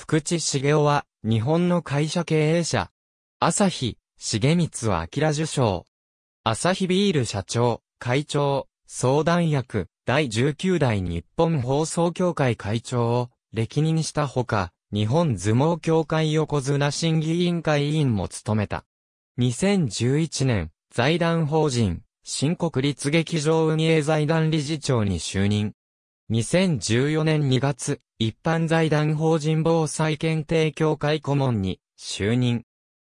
福地茂雄は、日本の会社経営者。朝日、重光明受賞。朝日ビール社長、会長、相談役、第19代日本放送協会会長を、歴任したほか、日本相撲協会横綱審議委員会委員も務めた。2011年、財団法人、新国立劇場運営財団理事長に就任。2014年2月、一般財団法人防災検定協会顧問に就任。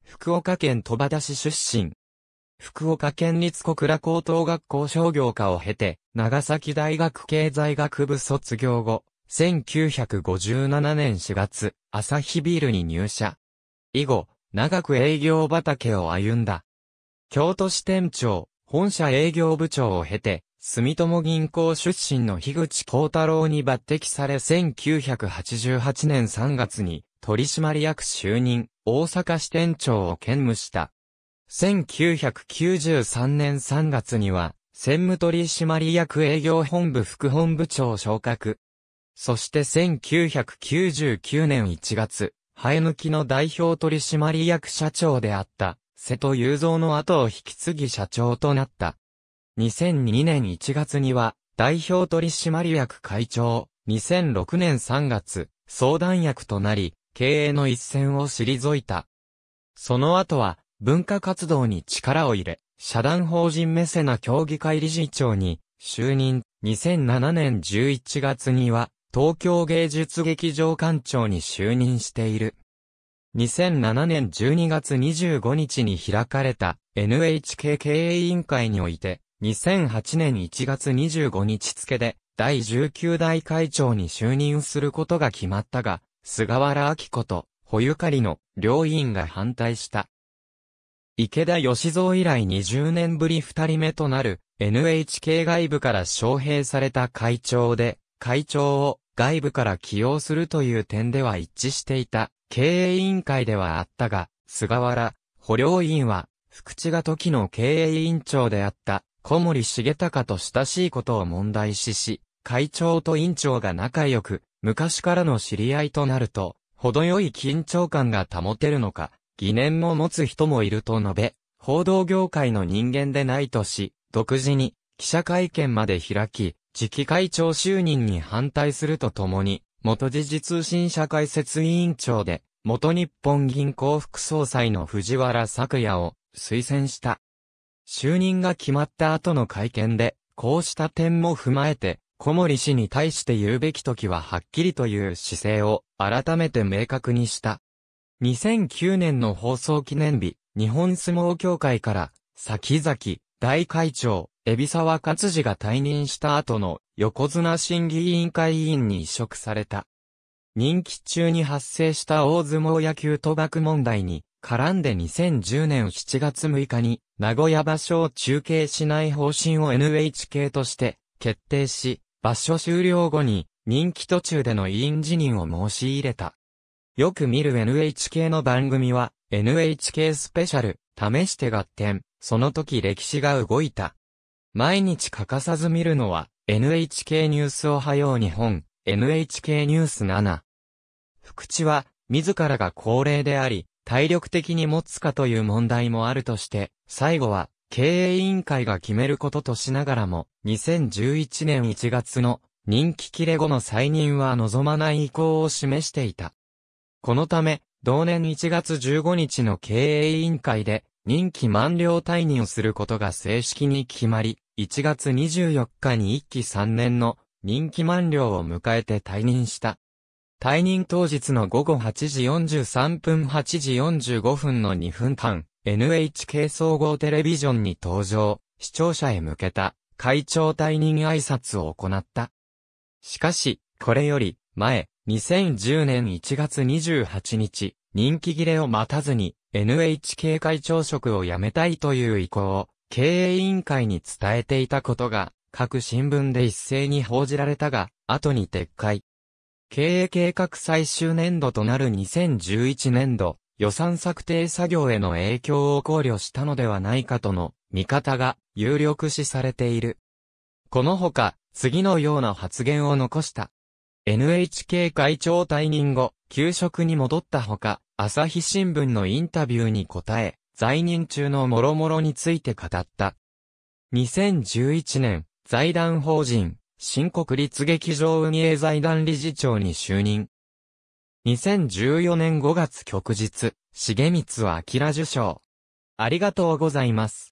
福岡県戸畑市出身。福岡県立小倉高等学校商業科を経て、長崎大学経済学部卒業後、1957年4月、朝日ビールに入社。以後、長く営業畑を歩んだ。京都支店長、本社営業部長を経て、住友銀行出身の樋口幸太郎に抜擢され1988年3月に取締役就任、大阪支店長を兼務した。1993年3月には、専務取締役営業本部副本部長昇格。そして1999年1月、生え抜きの代表取締役社長であった、瀬戸雄三の後を引き継ぎ社長となった。2002年1月には、代表取締役会長、2006年3月、相談役となり、経営の一線を退いた。その後は、文化活動に力を入れ、社団法人メセナ協議会理事長に就任。2007年11月には、東京芸術劇場館長に就任している。2007年12月25日に開かれた NHK 経営委員会において、2008年1月25日付で、第19代会長に就任することが決まったが、菅原明子と、保ゆかりの両院が反対した。池田義蔵以来20年ぶり2人目となる NHK 外部から招聘された会長で、会長を外部から起用するという点では一致していた経営委員会ではあったが、菅原、保良院は、福地が時の経営委員長であった小森重隆と親しいことを問題視し、会長と院長が仲良く、昔からの知り合いとなると、程よい緊張感が保てるのか、疑念も持つ人もいると述べ、報道業界の人間でないとし、独自に記者会見まで開き、次期会長就任に反対するとともに、元時事通信社解説委員長で、元日本銀行副総裁の藤原作也を推薦した。就任が決まった後の会見で、こうした点も踏まえて、小森氏に対して言うべき時ははっきりという姿勢を改めて明確にした。2009年の放送記念日、日本相撲協会から、先々、大会長、海老沢勝治が退任した後の横綱審議委員会委員に移植された。任期中に発生した大相撲野球賭博問題に絡んで2010年7月6日に、名古屋場所を中継しない方針を NHK として決定し、場所終了後に任期途中での委員辞任を申し入れた。よく見る NHK の番組は、NHK スペシャル、試して合点、その時歴史が動いた。毎日欠かさず見るのは、NHK ニュースおはよう日本、NHK ニュース7。福地は、自らが高齢であり、体力的に持つかという問題もあるとして、最後は、経営委員会が決めることとしながらも、2011年1月の任期切れ後の再任は望まない意向を示していた。このため、同年1月15日の経営委員会で、任期満了退任をすることが正式に決まり、1月24日に1期3年の任期満了を迎えて退任した。退任当日の午後8時43分8時45分の2分間、NHK 総合テレビジョンに登場、視聴者へ向けた会長退任挨拶を行った。しかし、これより前、2010年1月28日、人気切れを待たずに NHK 会長職を辞めたいという意向を経営委員会に伝えていたことが各新聞で一斉に報じられたが、後に撤回。経営計画最終年度となる2011年度、予算策定作業への影響を考慮したのではないかとの見方が有力視されている。このほか、次のような発言を残した。NHK 会長退任後、休職に戻ったほか、朝日新聞のインタビューに答え、在任中の諸々について語った。2011年、財団法人、新国立劇場運営財団理事長に就任。2014年5月旭日、重光明受賞。ありがとうございます。